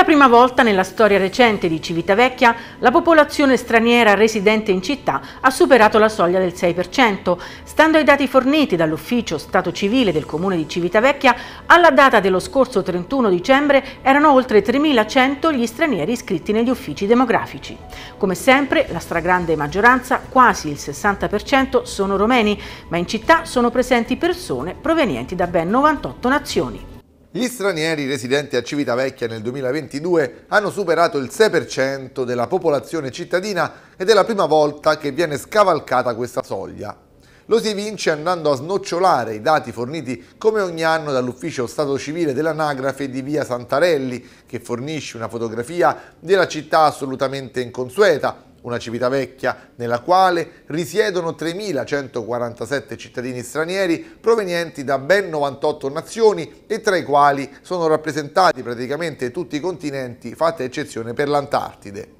la prima volta nella storia recente di Civitavecchia, la popolazione straniera residente in città ha superato la soglia del 6%. Stando ai dati forniti dall'Ufficio Stato Civile del Comune di Civitavecchia, alla data dello scorso 31 dicembre erano oltre 3.100 gli stranieri iscritti negli uffici demografici. Come sempre, la stragrande maggioranza, quasi il 60%, sono romeni, ma in città sono presenti persone provenienti da ben 98 nazioni. Gli stranieri residenti a Civitavecchia nel 2022 hanno superato il 6% della popolazione cittadina ed è la prima volta che viene scavalcata questa soglia. Lo si evince andando a snocciolare i dati forniti come ogni anno dall'Ufficio Stato Civile dell'Anagrafe di Via Santarelli, che fornisce una fotografia della città assolutamente inconsueta, una vecchia nella quale risiedono 3.147 cittadini stranieri provenienti da ben 98 nazioni e tra i quali sono rappresentati praticamente tutti i continenti, fatta eccezione per l'Antartide.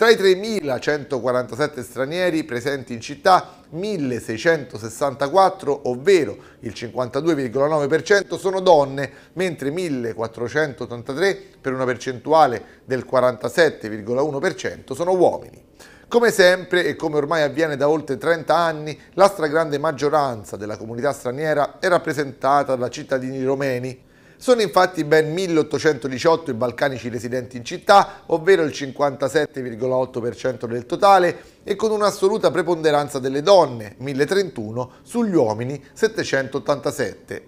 Tra i 3.147 stranieri presenti in città, 1.664, ovvero il 52,9%, sono donne, mentre 1.483, per una percentuale del 47,1%, sono uomini. Come sempre e come ormai avviene da oltre 30 anni, la stragrande maggioranza della comunità straniera è rappresentata da cittadini romeni, sono infatti ben 1818 i balcanici residenti in città, ovvero il 57,8% del totale, e con un'assoluta preponderanza delle donne, 1031, sugli uomini, 787.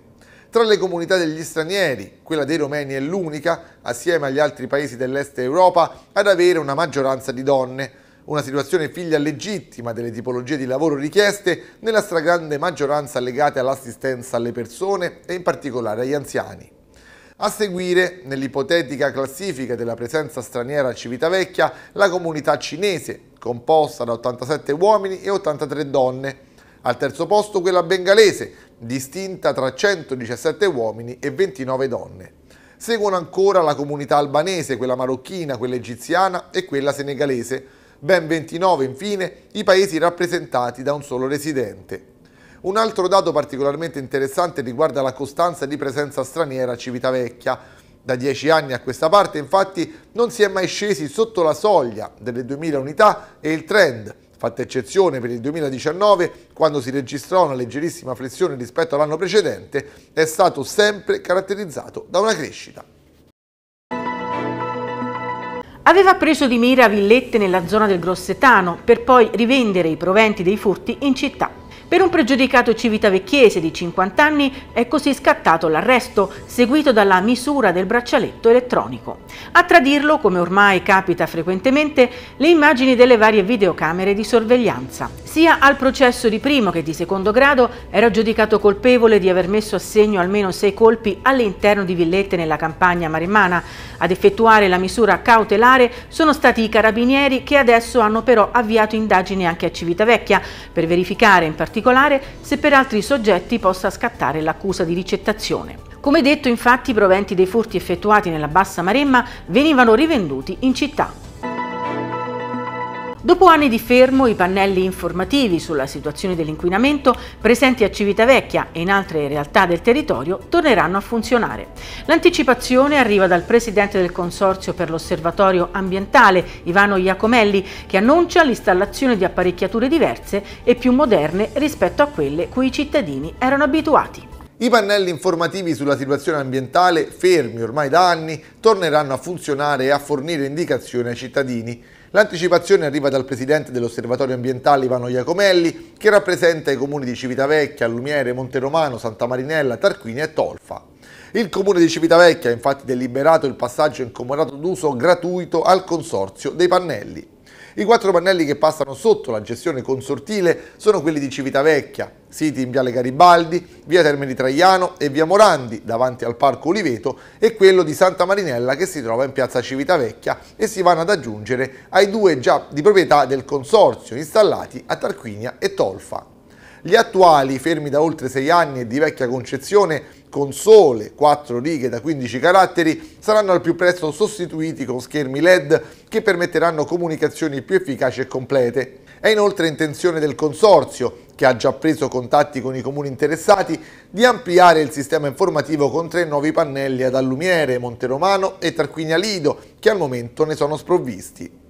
Tra le comunità degli stranieri, quella dei romeni è l'unica, assieme agli altri paesi dell'est Europa, ad avere una maggioranza di donne, una situazione figlia legittima delle tipologie di lavoro richieste nella stragrande maggioranza legate all'assistenza alle persone e in particolare agli anziani. A seguire, nell'ipotetica classifica della presenza straniera a Civitavecchia, la comunità cinese, composta da 87 uomini e 83 donne. Al terzo posto quella bengalese, distinta tra 117 uomini e 29 donne. Seguono ancora la comunità albanese, quella marocchina, quella egiziana e quella senegalese. Ben 29 infine i paesi rappresentati da un solo residente. Un altro dato particolarmente interessante riguarda la costanza di presenza straniera a Civitavecchia. Da dieci anni a questa parte infatti non si è mai scesi sotto la soglia delle 2000 unità e il trend, fatta eccezione per il 2019 quando si registrò una leggerissima flessione rispetto all'anno precedente, è stato sempre caratterizzato da una crescita. Aveva preso di mira villette nella zona del Grossetano per poi rivendere i proventi dei furti in città. Per un pregiudicato civitavecchiese di 50 anni è così scattato l'arresto, seguito dalla misura del braccialetto elettronico. A tradirlo, come ormai capita frequentemente, le immagini delle varie videocamere di sorveglianza sia al processo di primo che di secondo grado era giudicato colpevole di aver messo a segno almeno sei colpi all'interno di villette nella campagna maremmana. Ad effettuare la misura cautelare sono stati i carabinieri che adesso hanno però avviato indagini anche a Civitavecchia per verificare in particolare se per altri soggetti possa scattare l'accusa di ricettazione. Come detto infatti i proventi dei furti effettuati nella bassa Maremma venivano rivenduti in città. Dopo anni di fermo, i pannelli informativi sulla situazione dell'inquinamento presenti a Civitavecchia e in altre realtà del territorio torneranno a funzionare. L'anticipazione arriva dal presidente del Consorzio per l'Osservatorio Ambientale, Ivano Iacomelli, che annuncia l'installazione di apparecchiature diverse e più moderne rispetto a quelle cui i cittadini erano abituati. I pannelli informativi sulla situazione ambientale, fermi ormai da anni, torneranno a funzionare e a fornire indicazioni ai cittadini. L'anticipazione arriva dal presidente dell'osservatorio ambientale Ivano Iacomelli, che rappresenta i comuni di Civitavecchia, Lumiere, Monteromano, Santa Marinella, Tarquini e Tolfa. Il comune di Civitavecchia ha infatti deliberato il passaggio in comodato d'uso gratuito al consorzio dei pannelli. I quattro pannelli che passano sotto la gestione consortile sono quelli di Civitavecchia, siti in Viale Garibaldi, Via Termini Traiano e Via Morandi, davanti al Parco Oliveto, e quello di Santa Marinella che si trova in Piazza Civitavecchia e si vanno ad aggiungere ai due già di proprietà del consorzio installati a Tarquinia e Tolfa. Gli attuali, fermi da oltre sei anni e di vecchia concezione, con sole 4 righe da 15 caratteri saranno al più presto sostituiti con schermi LED che permetteranno comunicazioni più efficaci e complete. È inoltre intenzione del Consorzio, che ha già preso contatti con i comuni interessati, di ampliare il sistema informativo con tre nuovi pannelli ad Allumiere, Monteromano e Tarquinia Lido, che al momento ne sono sprovvisti.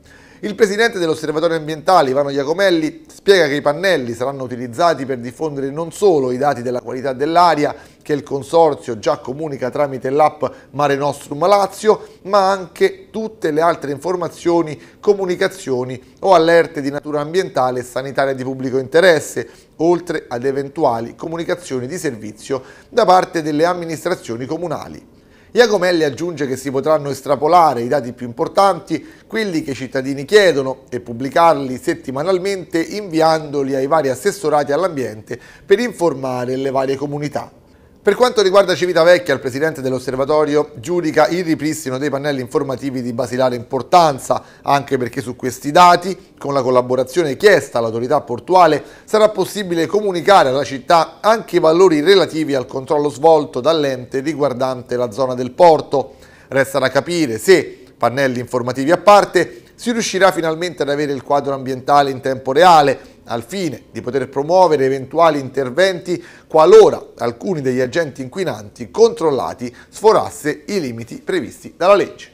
Il presidente dell'osservatorio ambientale Ivano Iacomelli spiega che i pannelli saranno utilizzati per diffondere non solo i dati della qualità dell'aria che il consorzio già comunica tramite l'app Mare Nostrum Lazio, ma anche tutte le altre informazioni, comunicazioni o allerte di natura ambientale e sanitaria di pubblico interesse, oltre ad eventuali comunicazioni di servizio da parte delle amministrazioni comunali. Iacomelli aggiunge che si potranno estrapolare i dati più importanti, quelli che i cittadini chiedono, e pubblicarli settimanalmente inviandoli ai vari assessorati all'ambiente per informare le varie comunità. Per quanto riguarda Civitavecchia, il presidente dell'osservatorio giudica il ripristino dei pannelli informativi di basilare importanza, anche perché su questi dati, con la collaborazione chiesta all'autorità portuale, sarà possibile comunicare alla città anche i valori relativi al controllo svolto dall'ente riguardante la zona del porto. Resta da capire se, pannelli informativi a parte, si riuscirà finalmente ad avere il quadro ambientale in tempo reale al fine di poter promuovere eventuali interventi qualora alcuni degli agenti inquinanti controllati sforasse i limiti previsti dalla legge.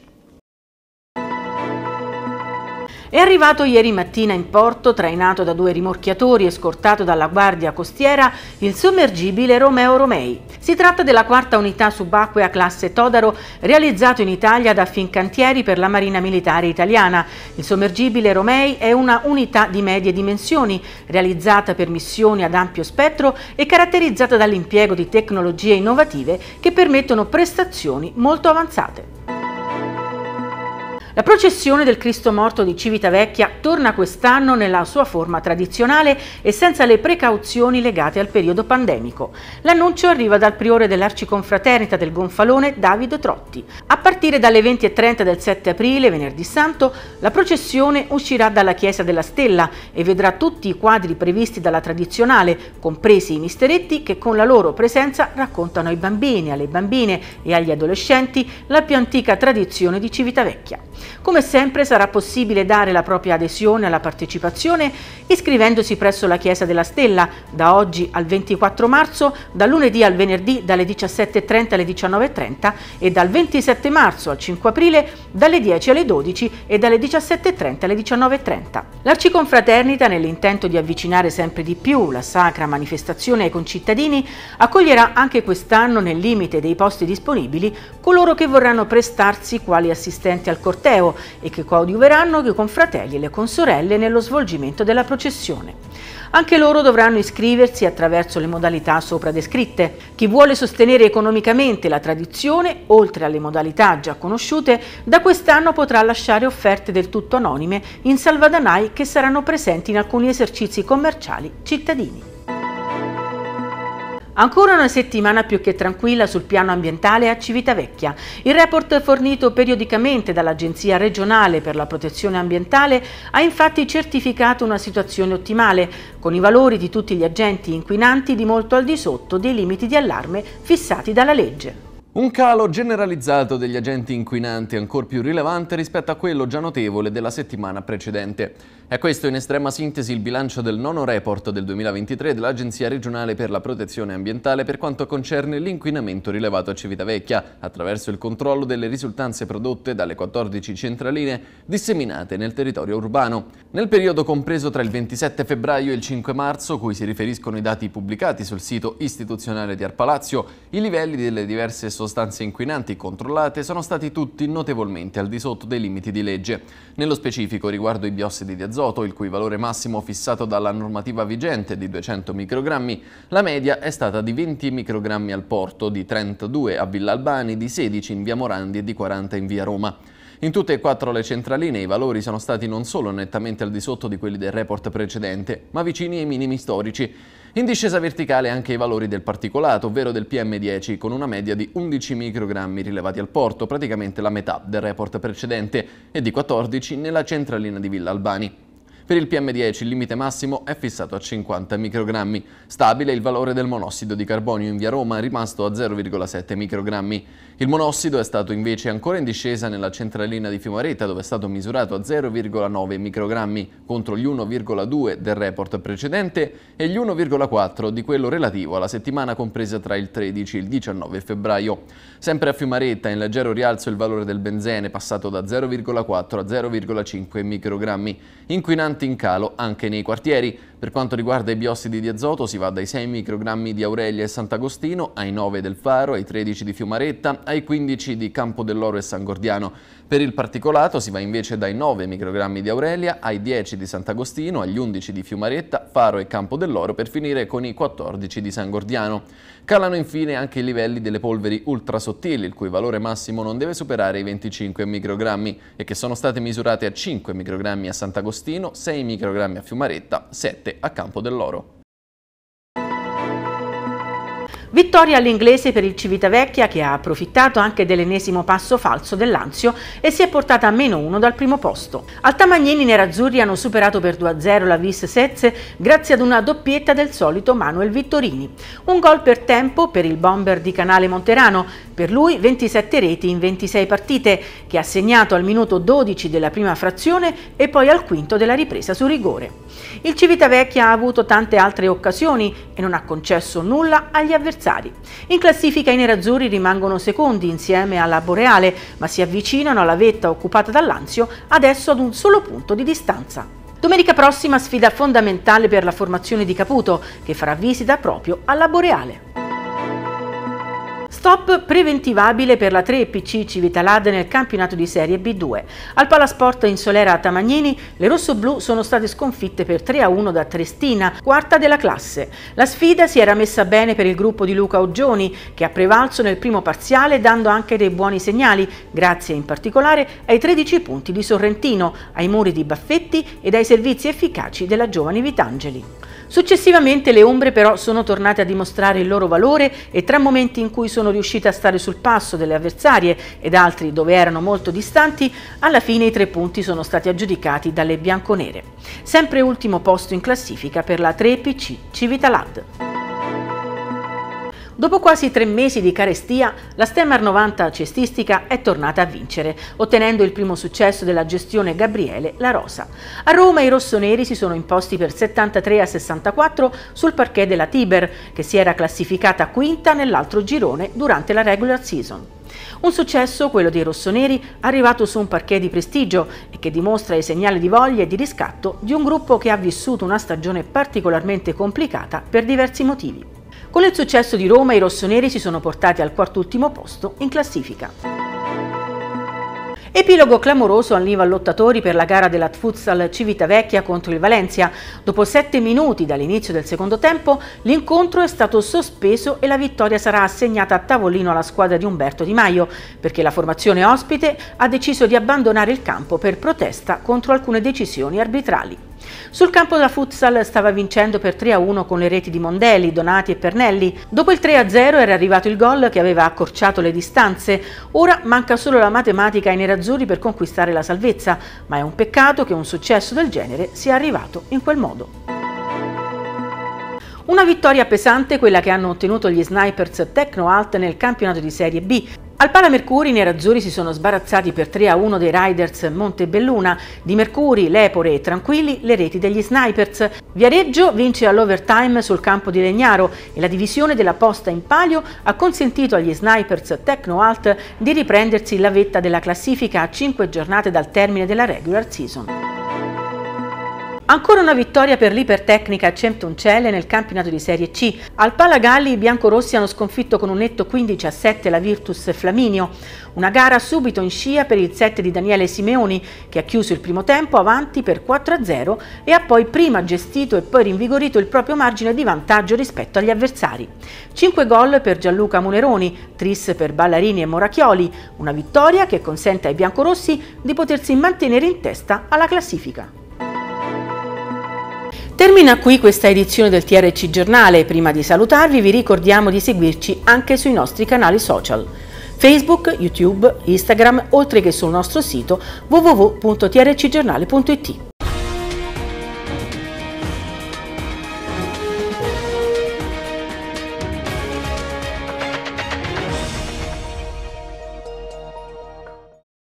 È arrivato ieri mattina in porto, trainato da due rimorchiatori e scortato dalla guardia costiera, il sommergibile Romeo Romei. Si tratta della quarta unità subacquea classe Todaro realizzato in Italia da Fincantieri per la Marina Militare Italiana. Il sommergibile Romei è una unità di medie dimensioni, realizzata per missioni ad ampio spettro e caratterizzata dall'impiego di tecnologie innovative che permettono prestazioni molto avanzate. La processione del Cristo morto di Civitavecchia torna quest'anno nella sua forma tradizionale e senza le precauzioni legate al periodo pandemico. L'annuncio arriva dal priore dell'Arciconfraternita del Gonfalone, Davide Trotti. A partire dalle 20.30 del 7 aprile, venerdì santo, la processione uscirà dalla Chiesa della Stella e vedrà tutti i quadri previsti dalla tradizionale, compresi i misteretti che con la loro presenza raccontano ai bambini, alle bambine e agli adolescenti la più antica tradizione di Civitavecchia. Come sempre sarà possibile dare la propria adesione alla partecipazione iscrivendosi presso la Chiesa della Stella da oggi al 24 marzo, dal lunedì al venerdì dalle 17.30 alle 19.30 e dal 27 marzo al 5 aprile dalle 10 alle 12 e dalle 17.30 alle 19.30. L'Arciconfraternita, nell'intento di avvicinare sempre di più la sacra manifestazione ai concittadini, accoglierà anche quest'anno nel limite dei posti disponibili coloro che vorranno prestarsi quali assistenti al corteo Matteo e che coadiuveranno i confratelli e le consorelle nello svolgimento della processione. Anche loro dovranno iscriversi attraverso le modalità sopra descritte. Chi vuole sostenere economicamente la tradizione, oltre alle modalità già conosciute, da quest'anno potrà lasciare offerte del tutto anonime in salvadanai che saranno presenti in alcuni esercizi commerciali cittadini. Ancora una settimana più che tranquilla sul piano ambientale a Civitavecchia. Il report fornito periodicamente dall'Agenzia regionale per la protezione ambientale ha infatti certificato una situazione ottimale, con i valori di tutti gli agenti inquinanti di molto al di sotto dei limiti di allarme fissati dalla legge. Un calo generalizzato degli agenti inquinanti ancora più rilevante rispetto a quello già notevole della settimana precedente. È questo in estrema sintesi il bilancio del nono report del 2023 dell'Agenzia regionale per la protezione ambientale per quanto concerne l'inquinamento rilevato a Civitavecchia attraverso il controllo delle risultanze prodotte dalle 14 centraline disseminate nel territorio urbano. Nel periodo compreso tra il 27 febbraio e il 5 marzo, cui si riferiscono i dati pubblicati sul sito istituzionale di Arpalazio, i livelli delle diverse sostanze inquinanti controllate sono stati tutti notevolmente al di sotto dei limiti di legge. Nello specifico riguardo i biossidi di azoto, azoto, il cui valore massimo fissato dalla normativa vigente è di 200 microgrammi, la media è stata di 20 microgrammi al porto, di 32 a Villalbani, di 16 in via Morandi e di 40 in via Roma. In tutte e quattro le centraline i valori sono stati non solo nettamente al di sotto di quelli del report precedente, ma vicini ai minimi storici. In discesa verticale anche i valori del particolato, ovvero del PM10, con una media di 11 microgrammi rilevati al porto, praticamente la metà del report precedente, e di 14 nella centralina di Villa Albani. Per il PM10 il limite massimo è fissato a 50 microgrammi. Stabile il valore del monossido di carbonio in via Roma, rimasto a 0,7 microgrammi. Il monossido è stato invece ancora in discesa nella centralina di Fiumaretta, dove è stato misurato a 0,9 microgrammi, contro gli 1,2 del report precedente e gli 1,4 di quello relativo alla settimana compresa tra il 13 e il 19 febbraio. Sempre a Fiumaretta, in leggero rialzo il valore del benzene, passato da 0,4 a 0,5 microgrammi. Inquinante in calo anche nei quartieri. Per quanto riguarda i biossidi di azoto si va dai 6 microgrammi di Aurelia e Sant'Agostino ai 9 del Faro, ai 13 di Fiumaretta, ai 15 di Campo dell'Oro e San Gordiano. Per il particolato si va invece dai 9 microgrammi di Aurelia ai 10 di Sant'Agostino, agli 11 di Fiumaretta, Faro e Campo dell'Oro per finire con i 14 di San Gordiano. Calano infine anche i livelli delle polveri ultrasottili, il cui valore massimo non deve superare i 25 microgrammi e che sono state misurate a 5 microgrammi a Sant'Agostino, 6 microgrammi a Fiumaretta, 7 a Campo dell'Oro. Vittoria all'inglese per il Civitavecchia che ha approfittato anche dell'ennesimo passo falso dell'Anzio e si è portata a meno uno dal primo posto. Al Tamagnini nerazzurri hanno superato per 2-0 la Vis Sezze grazie ad una doppietta del solito Manuel Vittorini. Un gol per tempo per il bomber di Canale Monterano, per lui 27 reti in 26 partite che ha segnato al minuto 12 della prima frazione e poi al quinto della ripresa su rigore. Il Civitavecchia ha avuto tante altre occasioni e non ha concesso nulla agli avversari avversari. In classifica i nerazzurri rimangono secondi insieme alla Boreale, ma si avvicinano alla vetta occupata dall'Anzio, adesso ad un solo punto di distanza. Domenica prossima sfida fondamentale per la formazione di Caputo, che farà visita proprio alla Boreale. Stop preventivabile per la 3 PC Civitalad nel campionato di Serie B2. Al Palasport in Solera a Tamagnini le rossoblù sono state sconfitte per 3-1 da Trestina, quarta della classe. La sfida si era messa bene per il gruppo di Luca Oggioni che ha prevalso nel primo parziale dando anche dei buoni segnali, grazie in particolare ai 13 punti di Sorrentino, ai muri di Baffetti ed ai servizi efficaci della giovane Vitangeli. Successivamente le ombre però sono tornate a dimostrare il loro valore e tra momenti in cui sono riuscite a stare sul passo delle avversarie ed altri dove erano molto distanti, alla fine i tre punti sono stati aggiudicati dalle bianconere. Sempre ultimo posto in classifica per la 3PC Civitalad. Dopo quasi tre mesi di carestia, la Stemmer 90 cestistica è tornata a vincere, ottenendo il primo successo della gestione Gabriele La Rosa. A Roma i rossoneri si sono imposti per 73 a 64 sul parquet della Tiber, che si era classificata quinta nell'altro girone durante la regular season. Un successo, quello dei rossoneri, arrivato su un parquet di prestigio e che dimostra i segnali di voglia e di riscatto di un gruppo che ha vissuto una stagione particolarmente complicata per diversi motivi. Con il successo di Roma i rossoneri si sono portati al quart'ultimo posto in classifica. Epilogo clamoroso all'Iva Lottatori per la gara della Futsal Civitavecchia contro il Valencia. Dopo sette minuti dall'inizio del secondo tempo l'incontro è stato sospeso e la vittoria sarà assegnata a tavolino alla squadra di Umberto Di Maio perché la formazione ospite ha deciso di abbandonare il campo per protesta contro alcune decisioni arbitrali. Sul campo da futsal stava vincendo per 3-1 con le reti di Mondelli, Donati e Pernelli. Dopo il 3-0 era arrivato il gol che aveva accorciato le distanze. Ora manca solo la matematica ai nerazzurri per conquistare la salvezza, ma è un peccato che un successo del genere sia arrivato in quel modo. Una vittoria pesante quella che hanno ottenuto gli snipers Tecno Alt nel campionato di Serie B, al Mercuri, i nerazzurri si sono sbarazzati per 3 a 1 dei Riders Montebelluna, di Mercuri, Lepore e Tranquilli le reti degli Snipers. Viareggio vince all'overtime sul campo di Legnaro e la divisione della posta in palio ha consentito agli Snipers Tecno Alt di riprendersi la vetta della classifica a 5 giornate dal termine della regular season. Ancora una vittoria per l'Ipertecnica a Centoncelle nel campionato di Serie C. Al Palagalli i biancorossi hanno sconfitto con un netto 15 a 7 la Virtus Flaminio. Una gara subito in scia per il set di Daniele Simeoni che ha chiuso il primo tempo avanti per 4 a 0 e ha poi prima gestito e poi rinvigorito il proprio margine di vantaggio rispetto agli avversari. 5 gol per Gianluca Muneroni, tris per Ballarini e Morachioli. Una vittoria che consente ai biancorossi di potersi mantenere in testa alla classifica. Termina qui questa edizione del TRC Giornale. Prima di salutarvi vi ricordiamo di seguirci anche sui nostri canali social. Facebook, YouTube, Instagram, oltre che sul nostro sito www.trcgiornale.it.